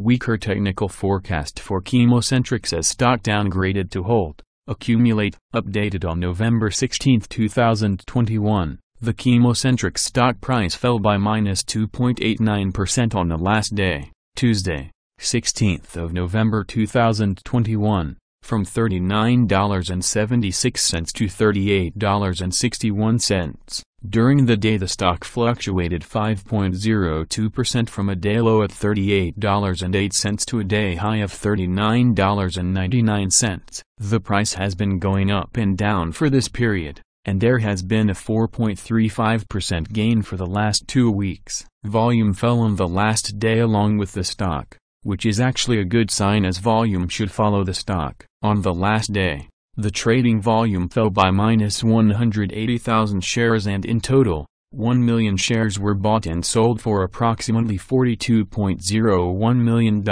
Weaker technical forecast for chemocentrics as stock downgraded to hold, accumulate, updated on November 16, 2021. The chemocentric stock price fell by minus 2.89% on the last day, Tuesday, 16th of November 2021 from $39.76 to $38.61. During the day the stock fluctuated 5.02% from a day low of $38.08 to a day high of $39.99. The price has been going up and down for this period, and there has been a 4.35% gain for the last two weeks. Volume fell on the last day along with the stock which is actually a good sign as volume should follow the stock. On the last day, the trading volume fell by minus 180,000 shares and in total, 1 million shares were bought and sold for approximately $42.01 million.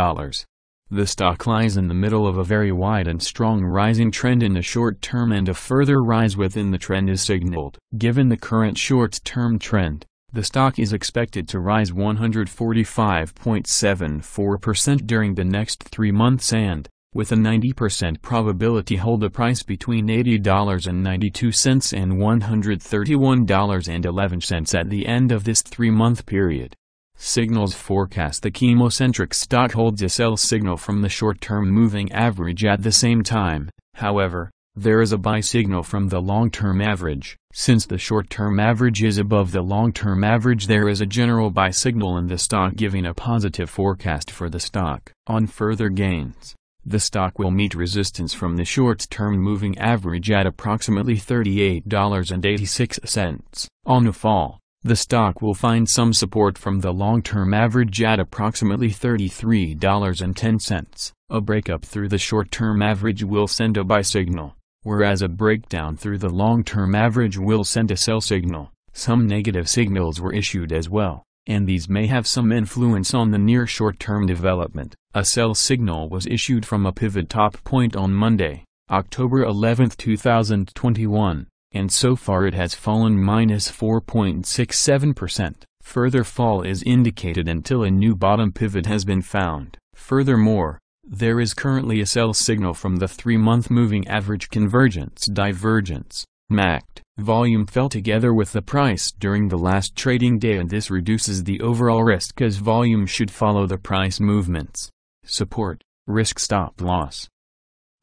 The stock lies in the middle of a very wide and strong rising trend in the short term and a further rise within the trend is signaled. Given the current short-term trend, the stock is expected to rise 145.74% during the next three months and, with a 90% probability hold a price between $80.92 and $131.11 at the end of this three-month period. Signals forecast the chemocentric stock holds a sell signal from the short-term moving average at the same time, however, there is a buy signal from the long-term average. Since the short-term average is above the long-term average there is a general buy signal in the stock giving a positive forecast for the stock. On further gains, the stock will meet resistance from the short-term moving average at approximately $38.86. On a fall, the stock will find some support from the long-term average at approximately $33.10. A breakup through the short-term average will send a buy signal whereas a breakdown through the long-term average will send a sell signal. Some negative signals were issued as well, and these may have some influence on the near short-term development. A sell signal was issued from a pivot top point on Monday, October 11, 2021, and so far it has fallen minus 4.67%. Further fall is indicated until a new bottom pivot has been found. Furthermore, there is currently a sell signal from the three-month moving average convergence divergence, MACD, volume fell together with the price during the last trading day and this reduces the overall risk as volume should follow the price movements. Support, risk stop loss.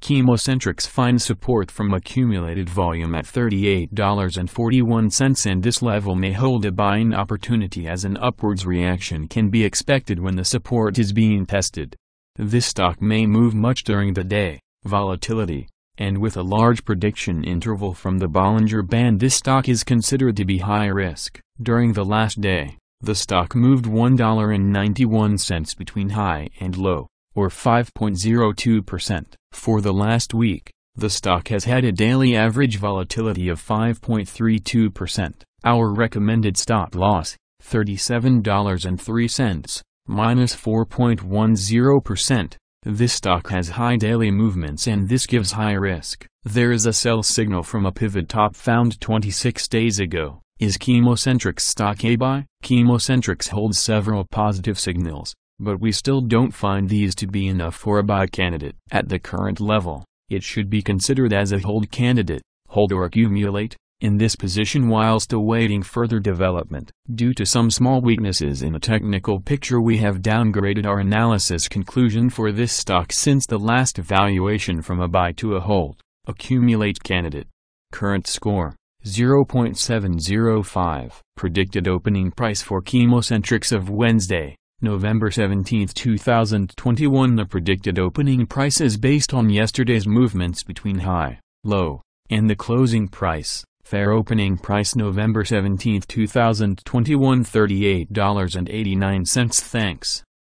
Chemocentrics finds support from accumulated volume at $38.41 and this level may hold a buying opportunity as an upwards reaction can be expected when the support is being tested. This stock may move much during the day, volatility, and with a large prediction interval from the Bollinger Band this stock is considered to be high risk. During the last day, the stock moved $1.91 between high and low, or 5.02%. For the last week, the stock has had a daily average volatility of 5.32%. Our recommended stop loss, $37.03 minus 4.10%. This stock has high daily movements and this gives high risk. There is a sell signal from a pivot top found 26 days ago. Is Chemocentrics stock a buy? Chemocentrics holds several positive signals, but we still don't find these to be enough for a buy candidate. At the current level, it should be considered as a hold candidate, hold or accumulate, in this position whilst awaiting further development. Due to some small weaknesses in the technical picture we have downgraded our analysis conclusion for this stock since the last valuation from a buy to a hold, accumulate candidate. Current score 0.705. Predicted opening price for chemocentrics of Wednesday, November 17, 2021 The predicted opening price is based on yesterday's movements between high, low, and the closing price. Fair opening price November 17, 2021 $38.89 Thanks.